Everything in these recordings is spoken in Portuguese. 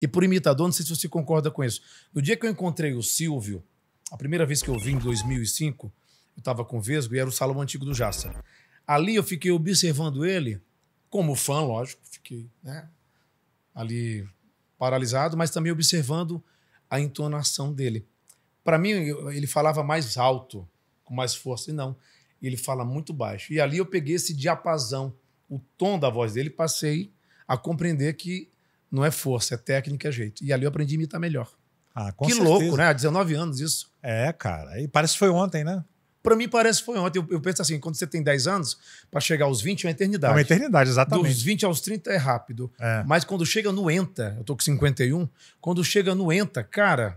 E por imitador, não sei se você concorda com isso. No dia que eu encontrei o Silvio, a primeira vez que eu vi em 2005, eu estava com o Vesgo e era o salão antigo do Jassa. Ali eu fiquei observando ele, como fã, lógico, fiquei né, ali paralisado, mas também observando a entonação dele. Para mim, ele falava mais alto, com mais força, e não, ele fala muito baixo. E ali eu peguei esse diapasão, o tom da voz dele, passei a compreender que não é força, é técnica, é jeito. E ali eu aprendi a imitar melhor. Ah, que certeza. louco, né? Há 19 anos isso. É, cara. E parece que foi ontem, né? Para mim parece que foi ontem. Eu, eu, penso assim, quando você tem 10 anos, para chegar aos 20 é uma eternidade. É uma eternidade, exatamente. Dos 20 aos 30 é rápido. É. Mas quando chega no ENTA, eu tô com 51, quando chega no ENTA, cara,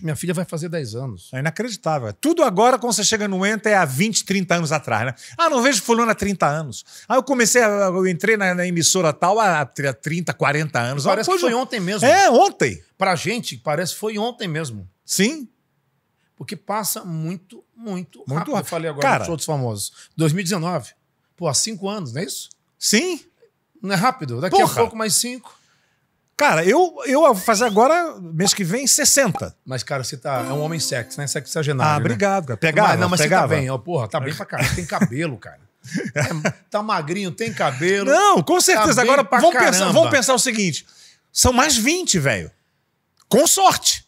minha filha vai fazer 10 anos. É inacreditável. É tudo agora, quando você chega no ENTA, é há 20, 30 anos atrás, né? Ah, não vejo fulano há 30 anos. Ah, eu comecei, a, eu entrei na, na, emissora tal há 30, 40 anos. Parece ah, que foi ontem mesmo. É, ontem. Pra gente, parece que foi ontem mesmo. Sim. Porque passa muito, muito, muito rápido. rápido. Eu falei agora Cara, outros famosos. 2019. Pô, há 5 anos, não é isso? Sim. Não é rápido? Daqui Porra. a pouco mais 5. Cara, eu, eu vou fazer agora, mês que vem, 60. Mas, cara, você tá. É um homem sexo, né? Sexo Ah, né? obrigado, cara. Pegava, não, mas pegava. você tá bem. Ó, porra, tá bem pra caralho. Tem cabelo, cara. tá magrinho, tem cabelo. Não, com tá certeza. Tá agora, vamos pensar, vamos pensar o seguinte: são mais 20, velho. Com sorte.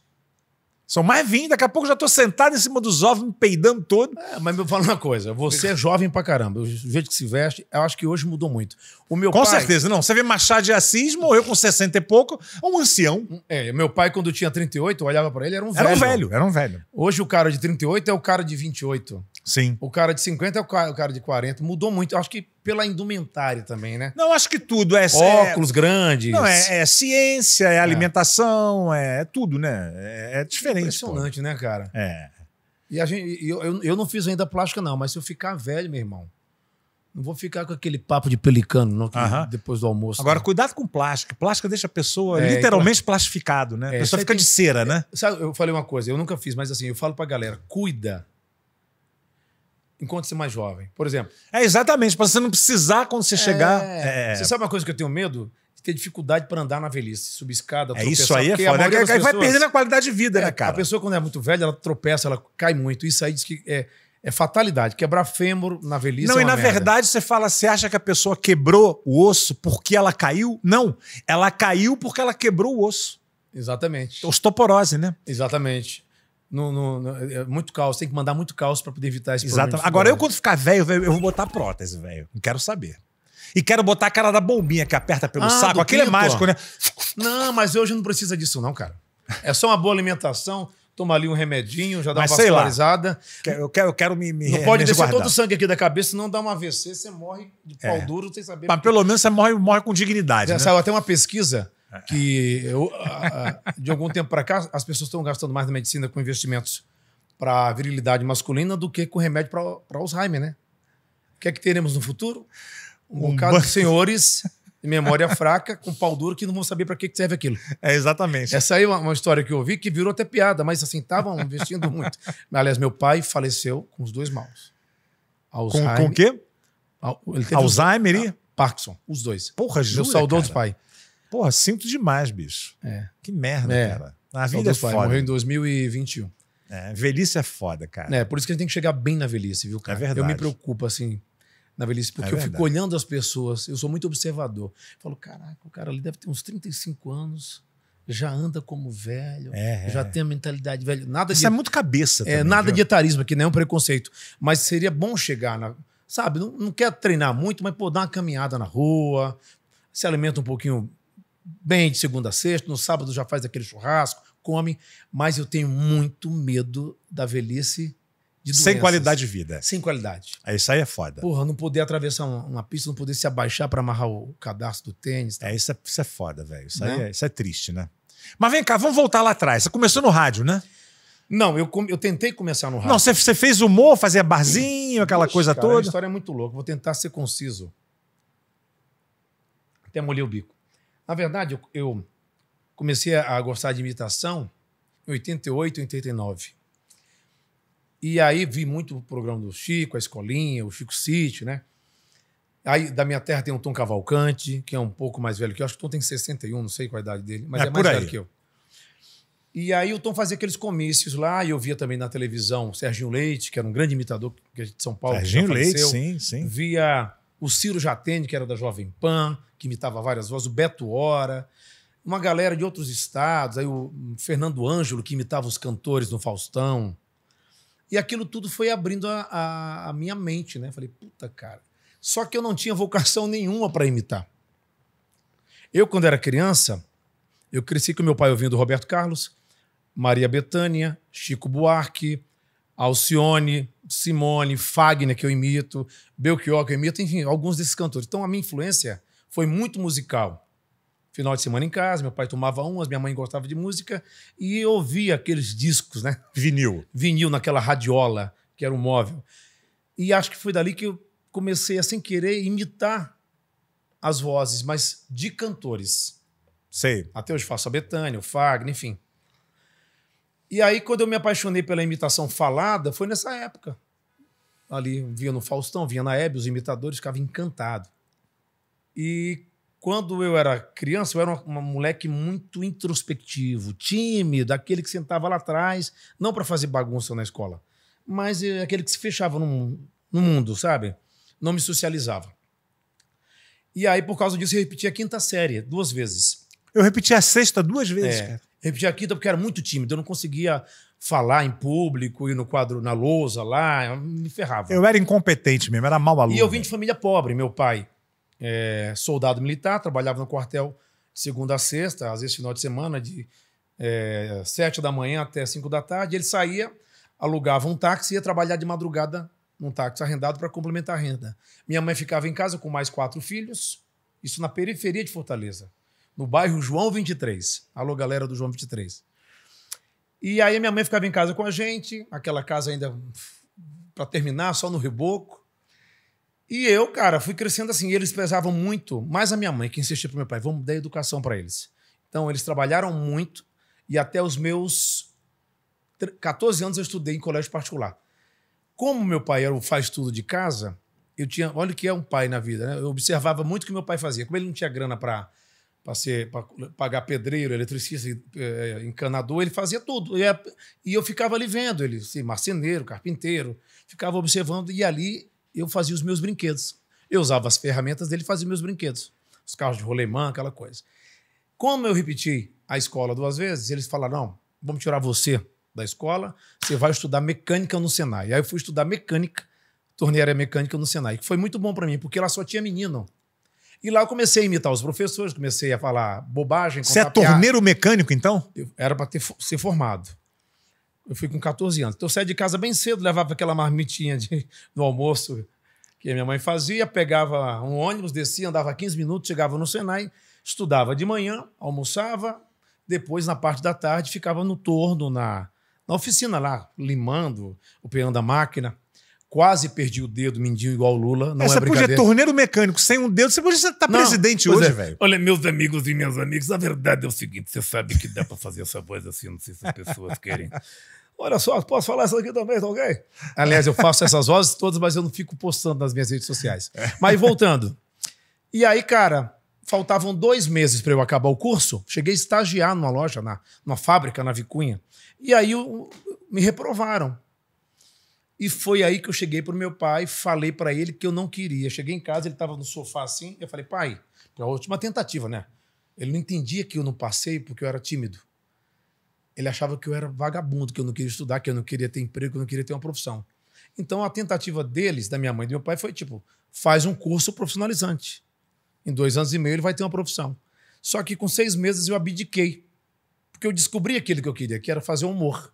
São mais 20, daqui a pouco já tô sentado em cima dos ovos, me peidando todo. É, mas me fala uma coisa, você é jovem pra caramba, o jeito que se veste, eu acho que hoje mudou muito. O meu com pai... certeza, não. Você vê Machado de Assis, morreu com 60 e pouco, um ancião. Hum, é, meu pai quando tinha 38, eu olhava para ele, era um velho. Era um velho, era um velho. Hoje o cara de 38 é o cara de 28. Sim. O cara de 50 é o cara de 40. Mudou muito. Acho que pela indumentária também, né? Não, acho que tudo. É, Óculos é, grandes. Não, é, é ciência, é, é alimentação, é, é tudo, né? É, é, é diferente. Impressionante, pô. né, cara? É. E a gente, eu, eu, eu não fiz ainda plástica, não, mas se eu ficar velho, meu irmão, não vou ficar com aquele papo de pelicano, não, depois do almoço. Agora, né? cuidado com plástica. Plástica deixa a pessoa é, literalmente então, plastificado, né? É, a pessoa fica tem, de cera, né? é, né? Sabe, eu falei uma coisa, eu nunca fiz, mas assim, eu falo pra galera: cuida enquanto você é mais jovem, por exemplo. É, exatamente, para você não precisar quando você é... chegar. É... Você sabe uma coisa que eu tenho medo? Ter dificuldade para andar na velhice, subir escada, tropeçar. É isso aí, é foda. É aí pessoas... vai perdendo a qualidade de vida, é, né, cara? A pessoa, quando é muito velha, ela tropeça, ela cai muito. Isso aí diz que é, é fatalidade. Quebrar fêmur na velhice. Não, é e na merda. verdade você fala, você acha que a pessoa quebrou o osso porque ela caiu? Não. Ela caiu porque ela quebrou o osso. Exatamente. Osteoporose, né? Exatamente. No, no, no, é muito caos, tem que mandar muito caos para poder evitar esse Exatamente. problema. Agora, eu quando ficar velho, eu vou botar prótese, velho. Não quero saber. E quero botar aquela da bombinha que aperta pelo ah, saco. Aquele é mágico, né? Não, mas hoje não precisa disso, não, cara. É só uma boa alimentação. Toma ali um remedinho, já dá mas uma vascularizada. Eu quero, eu quero me, me Não me pode descer todo o sangue aqui da cabeça, senão dá uma AVC, você morre de pau é. duro sem saber. Mas pelo menos você morre, morre com dignidade. Já né? Saiu até uma pesquisa que eu, de algum tempo para cá as pessoas estão gastando mais na medicina com investimentos para virilidade masculina do que com remédio para Alzheimer, né? O que é que teremos no futuro? Um, um bocado de senhores de memória fraca, com pau duro, que não vão saber para que, serve aquilo. É, exatamente. Essa aí é uma, uma, história que eu ouvi que virou até piada, mas assim, estavam investindo muito. Aliás, meu pai faleceu com os dois maus. Alzheimer. Com, o quê? Alzheimer e? Ah, Parkinson, os dois. Porra, Jesus. Meu saudoso cara. pai. Porra, sinto demais, bicho. É. Que merda, é. cara. A vida é foda. Morreu em 2021. É, velhice é foda, cara. É, por isso que a gente tem que chegar bem na velhice, viu, cara? É verdade. Eu me preocupo, assim, na velhice, porque é eu fico olhando as pessoas, eu sou muito observador. Eu falo, caraca, o cara ali deve ter uns 35 anos, já anda como velho, é, é, já tem a mentalidade velho Nada Isso de, é muito cabeça é, também, é, Nada viu? de etarismo, que nem é um preconceito. Mas seria bom chegar na... Sabe, não, não quer treinar muito, mas pô, dar uma caminhada na rua, se alimenta um pouquinho bem de segunda a sexta, no sábado já faz aquele churrasco, come, mas eu tenho muito medo da velhice sem qualidade de vida. Sem qualidade. Aí é, isso aí é foda. Porra, não poder atravessar uma, pista, não poder se abaixar para amarrar o cadastro do tênis. Tá? É, isso é, isso é foda, velho. Isso, né? é, isso é triste, né? Mas vem cá, vamos voltar lá atrás. Você começou no rádio, né? Não, eu, eu tentei começar no rádio. Não, você, você fez humor, fazia barzinho, aquela Poxa, coisa cara, toda. A história é muito louca. Vou tentar ser conciso. Até molhei o bico. Na verdade, eu, eu comecei a gostar de imitação em 88, 89. E aí vi muito o programa do Chico, a Escolinha, o Chico Sítio, né? Aí da minha terra tem o Tom Cavalcante, que é um pouco mais velho que eu. Acho que o Tom tem 61, não sei qual é a idade dele, mas é, é mais velho que eu. E aí o Tom fazia aqueles comícios lá, e eu via também na televisão o Serginho Leite, que era um grande imitador de São Paulo. Serginho Leite, sim, sim. Via o Ciro Jatene, que era da Jovem Pan, que imitava várias vozes, o Beto Hora, uma galera de outros estados, aí o hum, Fernando Ângelo, que imitava os cantores no Faustão. E aquilo tudo foi abrindo a, a, a minha mente, né? Falei, puta cara. Só que eu não tinha vocação nenhuma para imitar. Eu, quando era criança, eu cresci com meu pai ouvindo Roberto Carlos, Maria Bethânia, Chico Buarque, Alcione, Simone, Fagner, que eu imito, Belchior, que eu imito, enfim, alguns desses cantores. Então, a minha influência foi muito musical. Final de semana em casa, meu pai tomava umas, minha mãe gostava de música, e eu ouvia aqueles discos, né? Vinil. Vinil naquela radiola, que era um móvel. E acho que foi dali que eu comecei a, sem querer, imitar as vozes, mas de cantores. Sei. Até hoje faço a Betânia, o Fagner, enfim. E aí, quando eu me apaixonei pela imitação falada, foi nessa época. Ali, via no Faustão, via na Hebe, os imitadores, ficava encantado. E quando eu era criança, eu era um moleque muito introspectivo, tímido, aquele que sentava lá atrás, não para fazer bagunça na escola, mas eh, aquele que se fechava no, no mundo, sabe? Não me socializava. E aí, por causa disso, eu repeti a quinta série duas vezes. Eu repeti a sexta duas vezes, é. cara. Repeti aqui, então, porque era muito tímido, eu não conseguia falar em público, ir no quadro na lousa lá, me ferrava. Eu era incompetente mesmo, era mau aluno. E eu vim de família pobre, meu pai é, soldado militar, trabalhava no quartel de segunda a sexta, às vezes final de semana, de é, sete da manhã até cinco da tarde. Ele saía, alugava um táxi e ia trabalhar de madrugada num táxi arrendado para complementar a renda. Minha mãe ficava em casa com mais quatro filhos, isso na periferia de Fortaleza no bairro João 23. Alô, galera do João 23. E aí minha mãe ficava em casa com a gente, aquela casa ainda para terminar, só no reboco. E eu, cara, fui crescendo assim. eles pesavam muito, mais a minha mãe, que insistia para meu pai: vamos dar educação para eles. Então, eles trabalharam muito e até os meus 14 anos eu estudei em colégio particular. Como meu pai era o faz tudo de casa, eu tinha. Olha o que é um pai na vida, né? Eu observava muito o que meu pai fazia. Como ele não tinha grana para para pagar pedreiro, eletricista, é, é, encanador, ele fazia tudo. E eu ficava ali vendo ele, assim, marceneiro, carpinteiro, ficava observando, e ali eu fazia os meus brinquedos. Eu usava as ferramentas dele e fazia meus brinquedos. Os carros de rolemã, aquela coisa. Como eu repeti a escola duas vezes, eles falaram: não, vamos tirar você da escola, você vai estudar mecânica no Senai. Aí eu fui estudar mecânica, torneira mecânica no Senai, que foi muito bom para mim, porque ela só tinha menino. E lá eu comecei a imitar os professores, comecei a falar bobagem. Você é torneiro mecânico, então? Eu era para ser formado. Eu fui com 14 anos. Então eu saía de casa bem cedo, levava aquela marmitinha de, no almoço que minha mãe fazia, pegava um ônibus, descia, andava 15 minutos, chegava no Senai, estudava de manhã, almoçava, depois, na parte da tarde, ficava no torno, na, na oficina lá, limando, operando a máquina quase perdi o dedo mindinho igual o Lula. Não Essa é, é brincadeira. Você podia torneiro mecânico sem um dedo, você podia estar tá presidente hoje, é, velho. Olha, meus amigos e minhas amigas, a verdade é o seguinte: você sabe que dá para fazer essa voz assim, não sei se as pessoas querem. Olha só, posso falar isso aqui também, tá ok? Aliás, eu faço essas vozes todas, mas eu não fico postando nas minhas redes sociais. É. Mas voltando. E aí, cara, faltavam dois meses para eu acabar o curso. Cheguei a estagiar numa loja, na, numa fábrica, na Vicunha. E aí eu, me reprovaram. E foi aí que eu cheguei para o meu pai, falei para ele que eu não queria. Cheguei em casa, ele estava no sofá assim, eu falei, pai, é a última tentativa, né? Ele não entendia que eu não passei porque eu era tímido. Ele achava que eu era vagabundo, que eu não queria estudar, que eu não queria ter emprego, que eu não queria ter uma profissão. Então a tentativa deles, da minha mãe e do meu pai, foi tipo: faz um curso profissionalizante. Em dois anos e meio ele vai ter uma profissão. Só que com seis meses eu abdiquei, porque eu descobri aquilo que eu queria, que era fazer humor.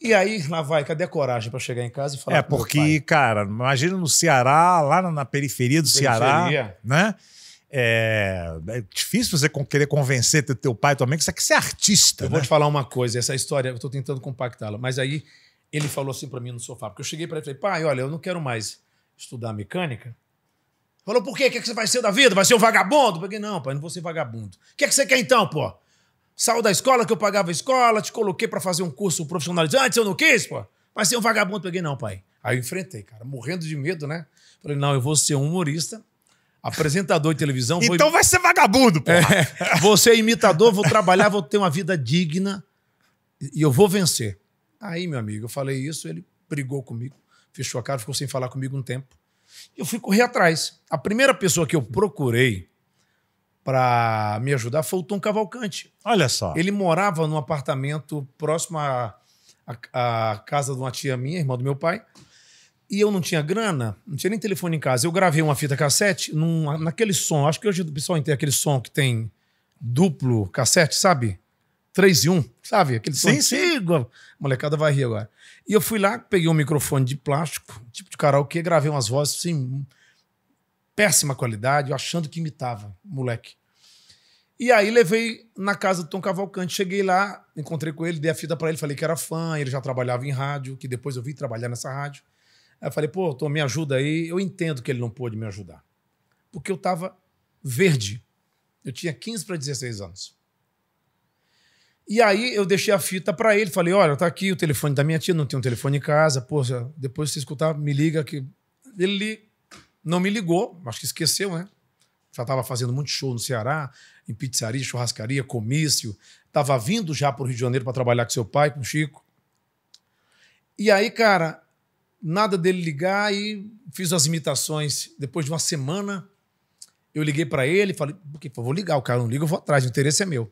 E aí, lá vai, cadê a coragem para chegar em casa e falar? É, porque, cara, imagina no Ceará, lá na, periferia do periferia. Ceará, né? É, é, difícil você querer convencer teu, pai também que você é artista. Eu né? vou te falar uma coisa, essa história, eu estou tentando compactá-la, mas aí ele falou assim para mim no sofá, porque eu cheguei para ele e falei, pai, olha, eu não quero mais estudar mecânica. Falou, por quê? O que, é que você vai ser da vida? Vai ser um vagabundo? Eu falei, não, pai, não vou ser vagabundo. O que, é que você quer então, pô? Saiu da escola que eu pagava a escola, te coloquei para fazer um curso profissionalizante, eu não quis, pô. Mas ser é um vagabundo, peguei, não, pai. Aí eu enfrentei, cara, morrendo de medo, né? Falei, não, eu vou ser um humorista, apresentador de televisão. então vai ser vagabundo, pô. É, vou ser imitador, vou trabalhar, vou ter uma vida digna e eu vou vencer. Aí, meu amigo, eu falei isso, ele brigou comigo, fechou a cara, ficou sem falar comigo um tempo. E eu fui correr atrás. A primeira pessoa que eu procurei para me ajudar foi o Tom Cavalcante. Olha só. Ele morava num apartamento próximo à, à, à casa de uma tia minha, irmã do meu pai. E eu não tinha grana, não tinha nem telefone em casa. Eu gravei uma fita cassete num, naquele som. Acho que hoje o pessoal tem aquele som que tem duplo cassete, sabe? 3 e 1, sabe? Aquele som sim, Sim. A molecada vai rir agora. E eu fui lá, peguei um microfone de plástico, tipo de karaokê, gravei umas vozes assim, péssima qualidade, achando que imitava, moleque. E aí levei na casa do Tom Cavalcante, cheguei lá, encontrei com ele, dei a fita para ele, falei que era fã, ele já trabalhava em rádio, que depois eu vim trabalhar nessa rádio. Aí eu falei, pô, Tom, me ajuda aí. Eu entendo que ele não pôde me ajudar, porque eu estava verde. Eu tinha 15 para 16 anos. E aí eu deixei a fita para ele, falei, olha, tá aqui o telefone da minha tia, não tem um telefone em casa, poxa, depois se escutar, me liga que... Ele não me ligou, acho que esqueceu, né? Já estava fazendo muito show no Ceará, em pizzaria, churrascaria, comício. Estava vindo já para o Rio de Janeiro para trabalhar com seu pai, com o Chico. E aí, cara, nada dele ligar e fiz as imitações. Depois de uma semana, eu liguei para ele, falei, "Por que? vou ligar, o cara não liga, eu vou atrás, o interesse é meu.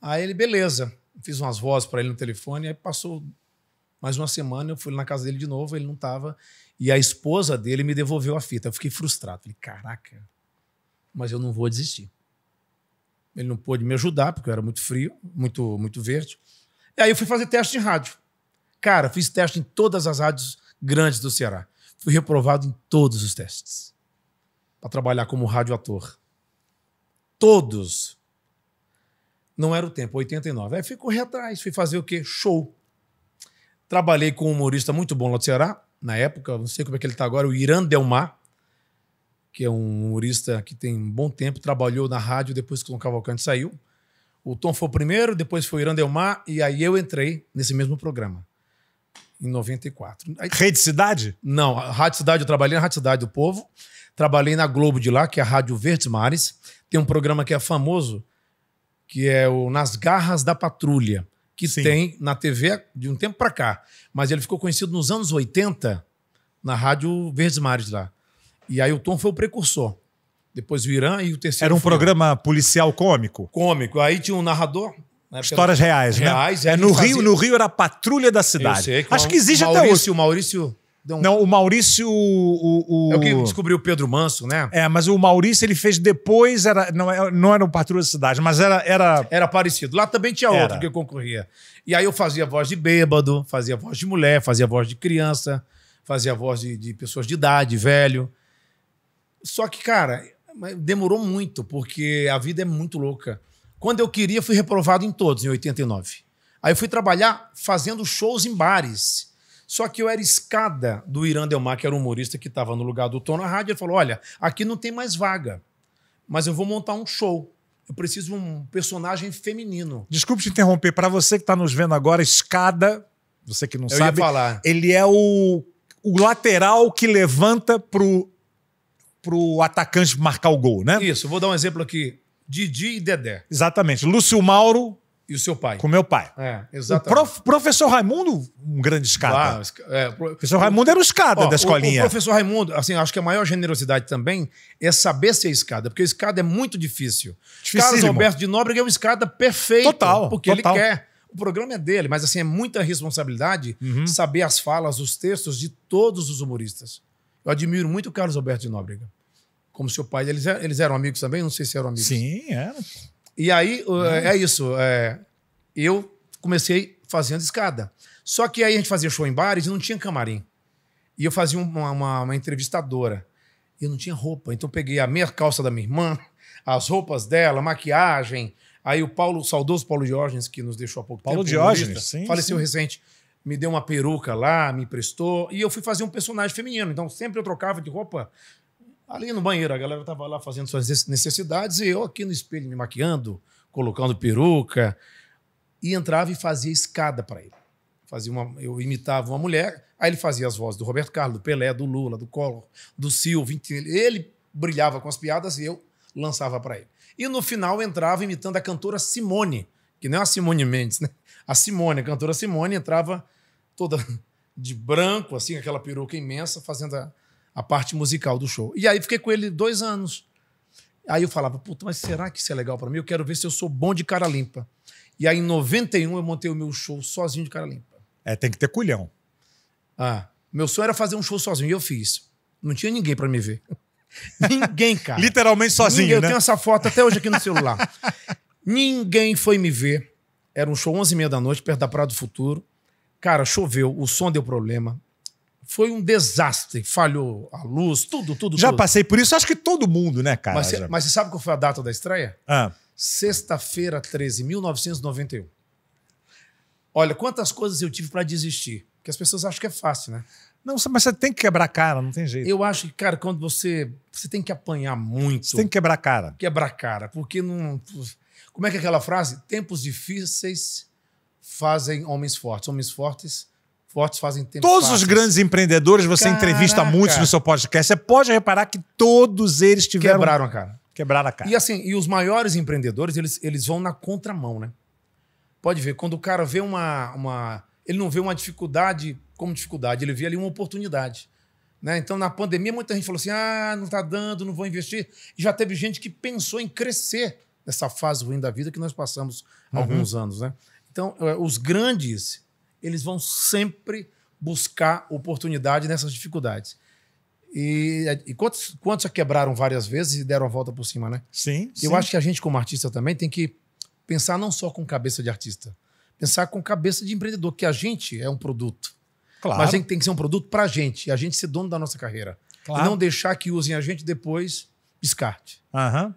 Aí ele, beleza. Fiz umas vozes para ele no telefone, aí passou mais uma semana, eu fui na casa dele de novo, ele não estava. E a esposa dele me devolveu a fita. Eu fiquei frustrado. Falei, caraca, mas eu não vou desistir. Ele não pôde me ajudar, porque eu era muito frio, muito, muito verde. E aí eu fui fazer teste em rádio. Cara, fiz teste em todas as rádios grandes do Ceará. Fui reprovado em todos os testes. Para trabalhar como rádio ator Todos. Não era o tempo, 89. Aí fui correr atrás, fui fazer o quê? Show. Trabalhei com um humorista muito bom lá do Ceará, na época, não sei como é que ele está agora, o Irã Delmar, que é um humorista que tem um bom tempo, trabalhou na rádio depois que o Tom Cavalcante saiu. O Tom foi o primeiro, depois foi o Irã Delmar, e aí eu entrei nesse mesmo programa, em 94. Aí, Rede Cidade? Não, Rádio Cidade, eu trabalhei na Rádio Cidade do Povo, trabalhei na Globo de lá, que é a Rádio Verdes Mares, tem um programa que é famoso, que é o Nas Garras da Patrulha que Sim. tem na TV de um tempo para cá. Mas ele ficou conhecido nos anos 80 na rádio Verdes Mares lá. E aí o Tom foi o precursor. Depois o Irã e o terceiro. Era um programa policial cômico? Cômico. Aí tinha um narrador. Histórias reais, reais, né? Reais, é, no, fazia... Rio, no Rio era a patrulha da cidade. Sei, Acho é que existe Maurício, até hoje. Maurício não, não o Maurício. O, o, é o que descobriu o Pedro Manso, né? É, mas o Maurício ele fez depois, era, não, é, não era o Patrulha da Cidade, mas era, era. Era parecido. Lá também tinha era. outro que concorria. E aí eu fazia voz de bêbado, fazia voz de mulher, fazia voz de criança, fazia voz de, de pessoas de idade, velho. Só que, cara, demorou muito, porque a vida é muito louca. Quando eu queria, fui reprovado em todos, em 89. Aí eu fui trabalhar fazendo shows em bares só que eu era escada do Irã Delmar, que era um humorista que estava no lugar do Tom na rádio. Ele falou: Olha, aqui não tem mais vaga, mas eu vou montar um show. Eu preciso de um personagem feminino. Desculpe te interromper. Para você que está nos vendo agora, escada, você que não eu sabe, ele é o, o lateral que levanta pro pro atacante marcar o gol, né? Isso. Vou dar um exemplo aqui. Didi e Dedé. Exatamente. Lúcio Mauro e o seu pai. Com meu pai. É, exatamente. O prof, professor Raimundo, um grande escada. Claro, ah, é, pro, professor Raimundo era o escada ó, da escolinha. O, o, professor Raimundo, assim, acho que a maior generosidade também é saber ser escada, porque escada é muito difícil. Carlos Alberto de Nóbrega é um escada perfeito. Total. Porque total. ele quer. O programa é dele, mas assim, é muita responsabilidade uhum. saber as falas, os textos de todos os humoristas. Eu admiro muito o Carlos Alberto de Nóbrega. Como seu pai, eles, eles eram amigos também? Não sei se eram amigos. Sim, eram e aí, hum. é isso. É, eu comecei fazendo escada. Só que aí a gente fazia show em bares e não tinha camarim. E eu fazia uma, uma, uma entrevistadora. E eu não tinha roupa. Então peguei a meia calça da minha irmã, as roupas dela, maquiagem. Aí o Paulo, o saudoso Paulo Diógenes, que nos deixou há pouco Paulo tempo. Paulo Diógenes, sim. Faleceu sim. recente. Me deu uma peruca lá, me emprestou. E eu fui fazer um personagem feminino. Então sempre eu trocava de roupa ali no banheiro. A galera tava lá fazendo suas necessidades e eu aqui no espelho me maquiando, colocando peruca. E entrava e fazia escada para ele. Fazia uma, eu imitava uma mulher, aí ele fazia as vozes do Roberto Carlos, do Pelé, do Lula, do Collor, do Silvio, Ele brilhava com as piadas e eu lançava para ele. E no final entrava imitando a cantora Simone, que não é a Simone Mendes, né? A Simone, a cantora Simone, entrava toda de branco, assim, aquela peruca imensa, fazendo a, a parte musical do show. E aí fiquei com ele dois anos. Aí eu falava, puta, mas será que isso é legal para mim? Eu quero ver se eu sou bom de cara limpa. E aí em 91 eu montei o meu show sozinho de cara limpa. É, tem que ter culhão. Ah, meu sonho era fazer um show sozinho e eu fiz. Não tinha ninguém para me ver. ninguém, cara. Literalmente sozinho, ninguém. né? Eu tenho essa foto até hoje aqui no celular. ninguém foi me ver. Era um show 11 h 30 da noite, perto da Praia do Futuro. Cara, choveu, o som deu problema foi um desastre. Falhou a luz, tudo, tudo. Já tudo. passei por isso, acho que todo mundo, né, cara? Mas, mas você sabe qual foi a data da estreia? Ah. Sexta-feira 13, 1991. Olha, quantas coisas eu tive para desistir. Porque as pessoas acham que é fácil, né? Não, mas você tem que quebrar a cara, não tem jeito. Eu acho que, cara, quando você. Você tem que apanhar muito. Você tem que quebrar a cara. Quebrar a cara, porque não. Como é que é aquela frase? Tempos difíceis fazem homens fortes. Homens fortes fortes fazem tempo. Todos fáceis. os grandes empreendedores, você Caraca. entrevista muitos no seu podcast. Você é, pode reparar que todos eles tiveram. Quebraram a cara. Quebraram a cara. E assim, e os maiores empreendedores, eles, eles vão na contramão, né? Pode ver, quando o cara vê uma, uma. Ele não vê uma dificuldade como dificuldade, ele vê ali uma oportunidade. Né? Então, na pandemia, muita gente falou assim: ah, não está dando, não vou investir. E já teve gente que pensou em crescer nessa fase ruim da vida que nós passamos uhum. alguns anos. Né? Então, é, os grandes eles vão sempre buscar oportunidade nessas dificuldades. E, e quantos, quantos já quebraram várias vezes e deram a volta por cima, né? Sim. Eu sim. acho que a gente, como artista, também tem que pensar não só com cabeça de artista, pensar com cabeça de empreendedor, que a gente é um produto. Claro. Mas a gente tem que ser um produto para a gente, a gente ser dono da nossa carreira. Claro. E não deixar que usem a gente depois descarte. Uhum.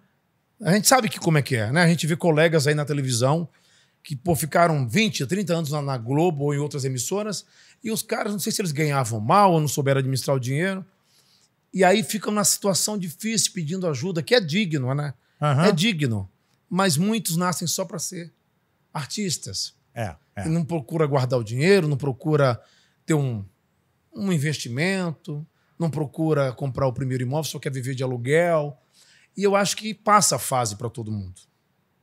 A gente sabe que como é que é, né? A gente vê colegas aí na televisão que pô, ficaram 20, 30 anos na, na Globo ou em outras emissoras, e os caras, não sei se eles ganhavam mal ou não souberam administrar o dinheiro, e aí ficam na situação difícil pedindo ajuda, que é digno, né? Uhum. É digno, mas muitos nascem só para ser artistas. É, é. E não procura guardar o dinheiro, não procura ter um, um investimento, não procura comprar o primeiro imóvel, só quer viver de aluguel. E eu acho que passa a fase para todo mundo.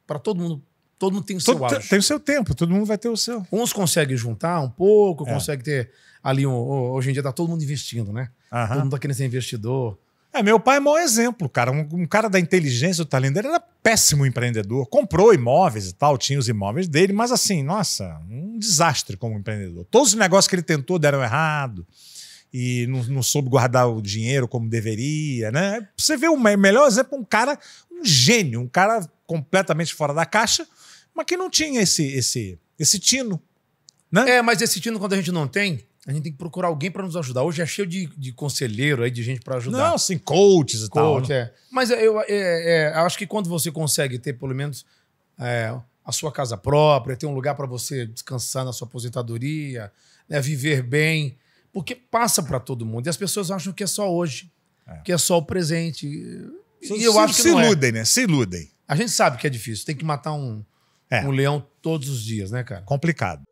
Para todo mundo Todo mundo tem o todo seu auge. Tem o seu tempo, todo mundo vai ter o seu. Uns conseguem juntar um pouco, é. consegue ter ali um. Hoje em dia tá todo mundo investindo, né? Todo mundo tá querendo ser investidor. É, meu pai é mau exemplo, cara. Um, um, cara da inteligência, do talento dele, era péssimo empreendedor. Comprou imóveis e tal, tinha os imóveis dele, mas assim, nossa, um desastre como empreendedor. Todos os negócios que ele tentou deram errado e não, não soube guardar o dinheiro como deveria, né? Você vê o melhor exemplo, um cara, um gênio, um cara completamente fora da caixa, mas que não tinha esse, esse, esse tino. Né? É, mas esse tino, quando a gente não tem, a gente tem que procurar alguém para nos ajudar. Hoje é cheio de, de conselheiro aí, de gente para ajudar. Não, sim, coaches e Coach, tal. Né? É. Mas eu é, é, acho que quando você consegue ter, pelo menos, é, a sua casa própria, ter um lugar para você descansar na sua aposentadoria, né, viver bem, porque passa para todo mundo. E as pessoas acham que é só hoje, é. que é só o presente. E se, eu acho que se é. iludem, né? Se iludem. A gente sabe que é difícil. Tem que matar um, é. um leão todos os dias, né, cara? Complicado.